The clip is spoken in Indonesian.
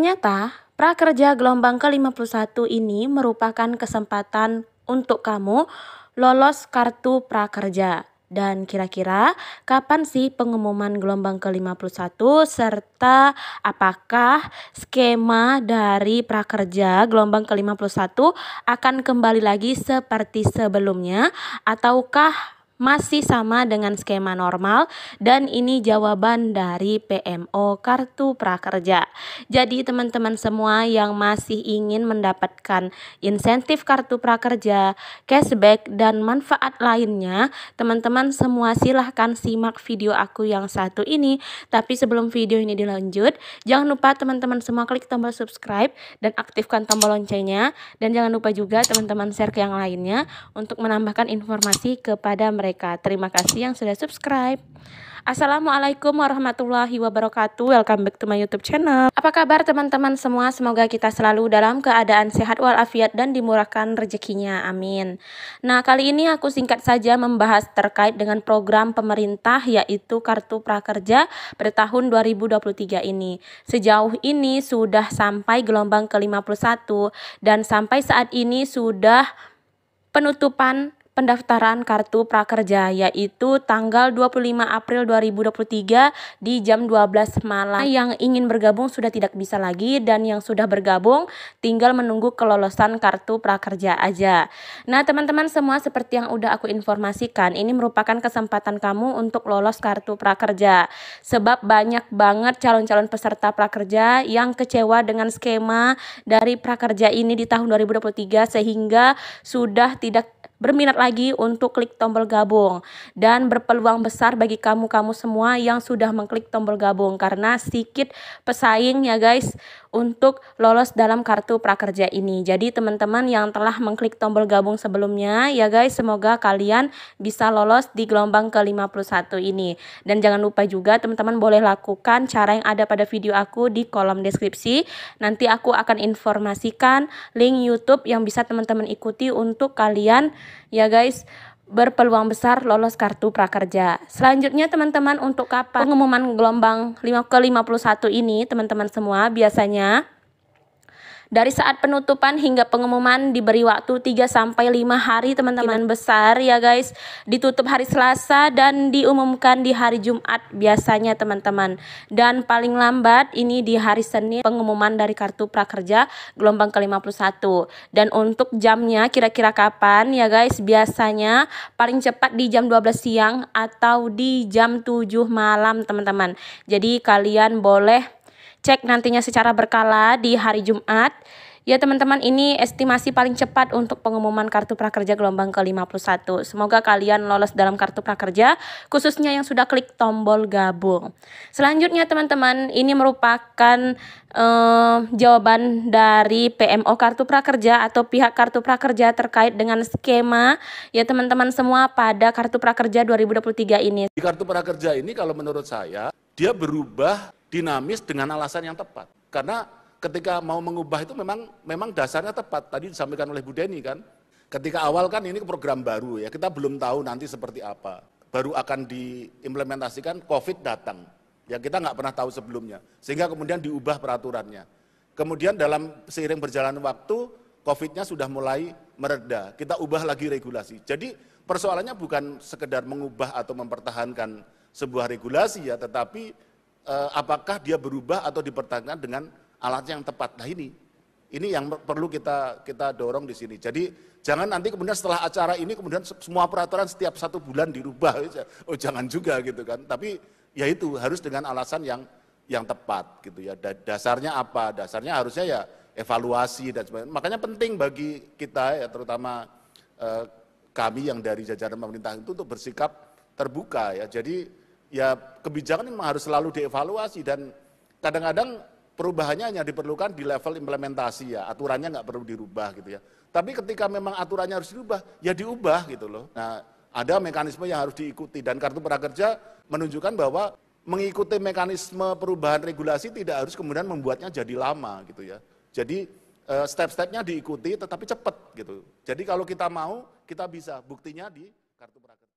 Ternyata, prakerja gelombang ke-51 ini merupakan kesempatan untuk kamu lolos kartu prakerja. Dan kira-kira kapan sih pengumuman gelombang ke-51 serta apakah skema dari prakerja gelombang ke-51 akan kembali lagi seperti sebelumnya ataukah masih sama dengan skema normal dan ini jawaban dari PMO Kartu Prakerja. Jadi teman-teman semua yang masih ingin mendapatkan insentif Kartu Prakerja, cashback dan manfaat lainnya, teman-teman semua silahkan simak video aku yang satu ini. Tapi sebelum video ini dilanjut, jangan lupa teman-teman semua klik tombol subscribe dan aktifkan tombol loncengnya dan jangan lupa juga teman-teman share ke yang lainnya untuk menambahkan informasi kepada mereka mereka. Terima kasih yang sudah subscribe. Assalamualaikum warahmatullahi wabarakatuh. Welcome back to my YouTube channel. Apa kabar teman-teman semua? Semoga kita selalu dalam keadaan sehat walafiat dan dimurahkan rezekinya. Amin. Nah, kali ini aku singkat saja membahas terkait dengan program pemerintah yaitu Kartu Prakerja pada tahun 2023 ini. Sejauh ini sudah sampai gelombang ke-51 dan sampai saat ini sudah penutupan pendaftaran kartu prakerja yaitu tanggal 25 April 2023 di jam 12 malam. Yang ingin bergabung sudah tidak bisa lagi dan yang sudah bergabung tinggal menunggu kelolosan kartu prakerja aja. Nah, teman-teman semua seperti yang udah aku informasikan, ini merupakan kesempatan kamu untuk lolos kartu prakerja. Sebab banyak banget calon-calon peserta prakerja yang kecewa dengan skema dari prakerja ini di tahun 2023 sehingga sudah tidak berminat lagi untuk klik tombol gabung dan berpeluang besar bagi kamu-kamu semua yang sudah mengklik tombol gabung karena sedikit pesaing ya guys untuk lolos dalam kartu prakerja ini. Jadi teman-teman yang telah mengklik tombol gabung sebelumnya ya guys semoga kalian bisa lolos di gelombang ke-51 ini. Dan jangan lupa juga teman-teman boleh lakukan cara yang ada pada video aku di kolom deskripsi. Nanti aku akan informasikan link YouTube yang bisa teman-teman ikuti untuk kalian Ya guys, berpeluang besar lolos kartu prakerja. Selanjutnya teman-teman untuk kapan pengumuman gelombang lima ke 51 ini teman-teman semua biasanya dari saat penutupan hingga pengumuman diberi waktu 3 sampai 5 hari teman-teman besar ya guys. Ditutup hari Selasa dan diumumkan di hari Jumat biasanya teman-teman. Dan paling lambat ini di hari Senin pengumuman dari kartu prakerja gelombang ke-51. Dan untuk jamnya kira-kira kapan ya guys? Biasanya paling cepat di jam 12 siang atau di jam 7 malam teman-teman. Jadi kalian boleh cek nantinya secara berkala di hari Jumat. Ya teman-teman ini estimasi paling cepat untuk pengumuman kartu prakerja gelombang ke-51. Semoga kalian lolos dalam kartu prakerja khususnya yang sudah klik tombol gabung. Selanjutnya teman-teman ini merupakan eh, jawaban dari PMO kartu prakerja atau pihak kartu prakerja terkait dengan skema ya teman-teman semua pada kartu prakerja 2023 ini. Di kartu prakerja ini kalau menurut saya dia berubah dinamis dengan alasan yang tepat. Karena ketika mau mengubah itu memang memang dasarnya tepat. Tadi disampaikan oleh Bu Deni kan. Ketika awal kan ini program baru ya, kita belum tahu nanti seperti apa. Baru akan diimplementasikan COVID datang. Ya kita nggak pernah tahu sebelumnya. Sehingga kemudian diubah peraturannya. Kemudian dalam seiring berjalan waktu, COVID-nya sudah mulai mereda. Kita ubah lagi regulasi. Jadi persoalannya bukan sekedar mengubah atau mempertahankan sebuah regulasi ya, tetapi Eh, apakah dia berubah atau dipertahankan dengan alat yang tepat. Nah ini, ini yang perlu kita kita dorong di sini. Jadi jangan nanti kemudian setelah acara ini kemudian semua peraturan setiap satu bulan dirubah. Oh jangan juga gitu kan. Tapi ya itu harus dengan alasan yang yang tepat gitu ya. Dasarnya apa? Dasarnya harusnya ya evaluasi dan sebagainya. Makanya penting bagi kita ya terutama eh, kami yang dari jajaran pemerintah itu untuk bersikap terbuka ya. Jadi ya kebijakan memang harus selalu dievaluasi dan kadang-kadang perubahannya hanya diperlukan di level implementasi ya, aturannya nggak perlu dirubah gitu ya. Tapi ketika memang aturannya harus dirubah, ya diubah gitu loh. Nah, ada mekanisme yang harus diikuti dan kartu prakerja menunjukkan bahwa mengikuti mekanisme perubahan regulasi tidak harus kemudian membuatnya jadi lama gitu ya. Jadi eh, step-stepnya diikuti tetapi cepat gitu. Jadi kalau kita mau kita bisa buktinya di kartu prakerja.